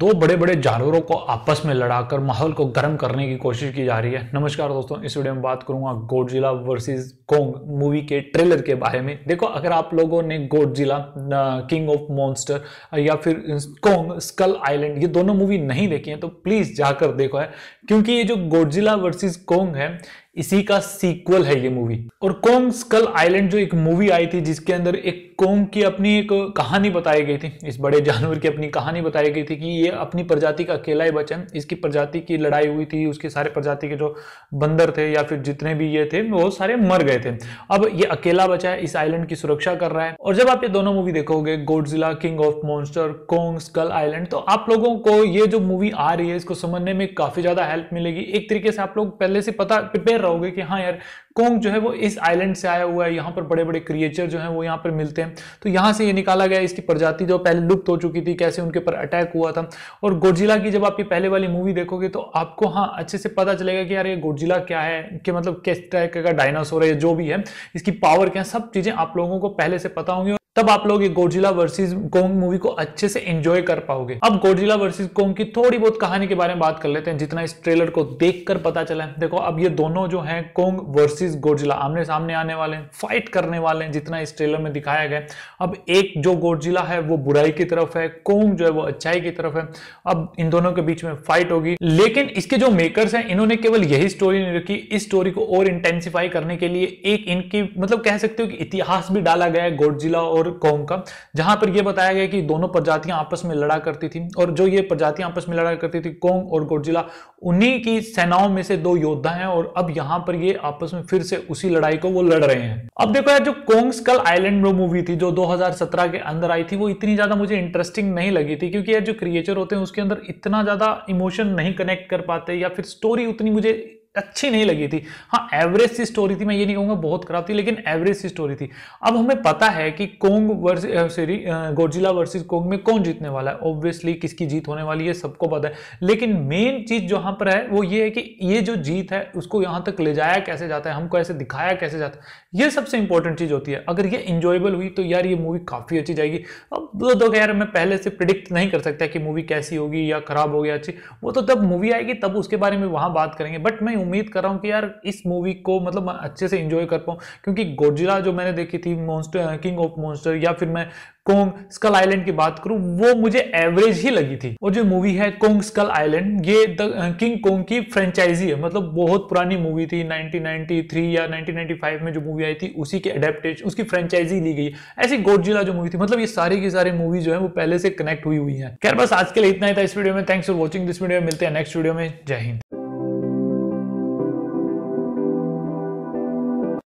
दो बड़े बड़े जानवरों को आपस में लड़ाकर माहौल को गर्म करने की कोशिश की जा रही है नमस्कार दोस्तों इस वीडियो में बात करूंगा गोडजिला वर्सेस कोंग मूवी के ट्रेलर के बारे में देखो अगर आप लोगों ने गोडजिला किंग ऑफ मॉन्स्टर या फिर कोंग स्कल आइलैंड ये दोनों मूवी नहीं देखी है तो प्लीज जाकर देखो है क्योंकि ये जो गोडजिला वर्सेज कोंग है इसी का सीक्वल है ये मूवी और कोंग स्कल आइलैंड जो एक मूवी आई थी जिसके अंदर एक कोंग की अपनी एक कहानी बताई गई थी इस बड़े जानवर की अपनी कहानी बताई गई थी कि ये अपनी प्रजाति का अकेला ही बचन इसकी प्रजाति की लड़ाई हुई थी उसके सारे प्रजाति के जो बंदर थे या फिर जितने भी ये थे वो सारे मर गए थे अब ये अकेला बचा है इस आइलैंड की सुरक्षा कर रहा है और जब आप ये दोनों मूवी देखोगे Godzilla king of monster Kong Skull Island तो आप लोगों को ये जो मूवी आ रही है इसको समझने में काफी ज्यादा हेल्प मिलेगी एक तरीके से आप लोग पहले से पता प्रिपेयर रहोगे कि हाँ यार कोंग जो है वो इस आइलैंड से आया हुआ है यहाँ पर बड़े बड़े क्रिएचर जो हैं वो यहाँ पर मिलते हैं तो यहाँ से ये निकाला गया इसकी प्रजाति जो पहले लुप्त हो चुकी थी कैसे उनके ऊपर अटैक हुआ था और गोजिला की जब आप ये पहले वाली मूवी देखोगे तो आपको हाँ अच्छे से पता चलेगा कि यार ये गोजिला क्या है कि मतलब किस टाइप का डायनासोर है जो भी है इसकी पावर क्या है सब चीज़ें आप लोगों को पहले से पता होंगी तब आप लोग ये गोडजिला वर्सेस कोंग मूवी को अच्छे से एंजॉय कर पाओगे अब गोजिला वर्सेस कोंग की थोड़ी बहुत कहानी के बारे में बात कर लेते हैं जितना इस ट्रेलर को देखकर पता चला है देखो अब ये दोनों जो हैं कोंग वर्सेस गोडजिला आमने सामने आने वाले हैं फाइट करने वाले हैं जितना इस ट्रेलर में दिखाया गया अब एक जो गोडजिला है वो बुराई की तरफ है कोंग जो है वो अच्छाई की तरफ है अब इन दोनों के बीच में फाइट होगी लेकिन इसके जो मेकर्स है इन्होंने केवल यही स्टोरी नहीं रखी इस स्टोरी को और इंटेंसिफाई करने के लिए एक इनकी मतलब कह सकते हो कि इतिहास भी डाला गया है गोडजिला और और कौम का जहां पर यह बताया गया कि दोनों प्रजातियां आपस में लड़ा करती थी और जो ये प्रजातियां आपस में लड़ा करती थी कोंग और गोडजिला उन्हीं की सेनाओं में से दो योद्धा हैं और अब यहां पर ये आपस में फिर से उसी लड़ाई को वो लड़ रहे हैं अब देखो यार जो कोंग स्कल आइलैंड मूवी थी जो 2017 के अंदर आई थी वो इतनी ज्यादा मुझे इंटरेस्टिंग नहीं लगी थी क्योंकि यार जो क्रिएचर होते हैं उसके अंदर इतना ज्यादा इमोशन नहीं कनेक्ट कर पाते या फिर स्टोरी उतनी मुझे अच्छी नहीं लगी थी हाँ एवरेज सी स्टोरी थी मैं ये नहीं कहूंगा बहुत खराब थी लेकिन एवरेज सी स्टोरी थी अब हमें पता है कि Kong versus sorry Godzilla versus Kong में कौन जीतने वाला है ऑब्वियसली किसकी जीत होने वाली है सबको पता है लेकिन मेन चीज़ यहां पर है वो ये है कि ये जो जीत है उसको यहां तक ले जाया कैसे जाता है हमको ऐसे दिखाया कैसे जाता है ये सबसे इंपॉर्टेंट चीज़ होती है अगर ये इंजॉयबल हुई तो यार ये मूवी काफ़ी अच्छी जाएगी अब वो तो यार मैं पहले से प्रिडिक्ट नहीं कर सकता कि मूवी कैसी होगी या खराब होगी अच्छी वो तो तब मूवी आएगी तब उसके बारे में वहां बात करेंगे बट मैं उम्मीद कर रहा हूँ कि यार इस मूवी को मतलब मैं अच्छे से इंजॉय कर पाऊँ क्योंकि गोजिला जो मैंने देखी थी मॉन्स्टर किंग ऑफ मॉन्स्टर या फिर मैं कोंग स्कल आइलैंड की बात करूं वो मुझे एवरेज ही लगी थी और जो मूवी है कोंग स्कल आइलैंड ये द किंग कोंग की फ्रेंचाइजी है मतलब बहुत पुरानी मूवी थी 1993 या 1995 में जो मूवी आई थी उसी के अडेप्टेशन उसकी फ्रेंचाइजी ली गई ऐसी गोडजिला जो मूवी थी मतलब ये सारी की सारी मूवी जो है वो पहले से कनेक्ट हुई हुई है खैर बस आज के लिए इतना ही था इस वीडियो में thanks for watching this video मिलते हैं नेक्स्ट वीडियो में जय हिंद